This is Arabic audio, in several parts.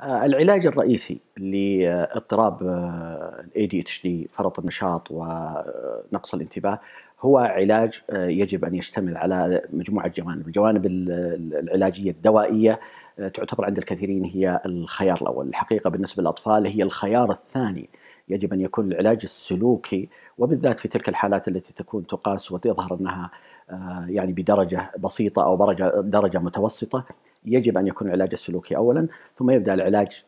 آه، العلاج الرئيسي لاضطراب آه، الاي آه، دي اتش دي فرط النشاط ونقص الانتباه هو علاج يجب ان يشتمل على مجموعه جوانب، الجوانب العلاجيه الدوائيه تعتبر عند الكثيرين هي الخيار الاول، الحقيقه بالنسبه للاطفال هي الخيار الثاني يجب ان يكون العلاج السلوكي وبالذات في تلك الحالات التي تكون تقاس وتظهر انها يعني بدرجه بسيطه او درجه متوسطه يجب ان يكون العلاج السلوكي اولا ثم يبدا العلاج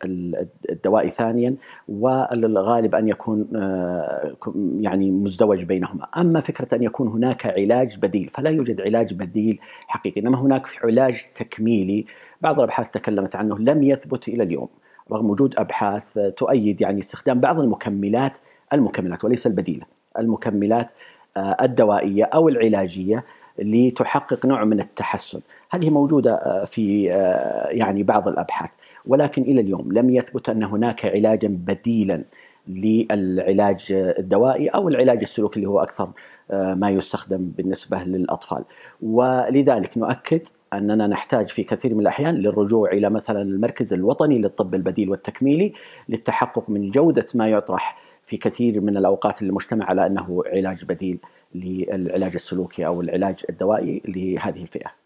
الدوائي ثانيا والغالب ان يكون آه، يعني مزدوج بينهما، اما فكره ان يكون هناك علاج بديل فلا يوجد علاج بديل حقيقي، انما هناك علاج تكميلي بعض الابحاث تكلمت عنه لم يثبت الى اليوم رغم وجود ابحاث تؤيد يعني استخدام بعض المكملات المكملات وليس البديله، المكملات آه، الدوائيه او العلاجيه لتحقق نوع من التحسن هذه موجودة آه، في آه، يعني بعض الأبحاث ولكن إلى اليوم لم يثبت أن هناك علاجا بديلا للعلاج الدوائي او العلاج السلوكي اللي هو اكثر آه، ما يستخدم بالنسبه للاطفال ولذلك نؤكد اننا نحتاج في كثير من الاحيان للرجوع الى مثلا المركز الوطني للطب البديل والتكميلي للتحقق من جوده ما يطرح في كثير من الأوقات المجتمع على أنه علاج بديل للعلاج السلوكي أو العلاج الدوائي لهذه الفئة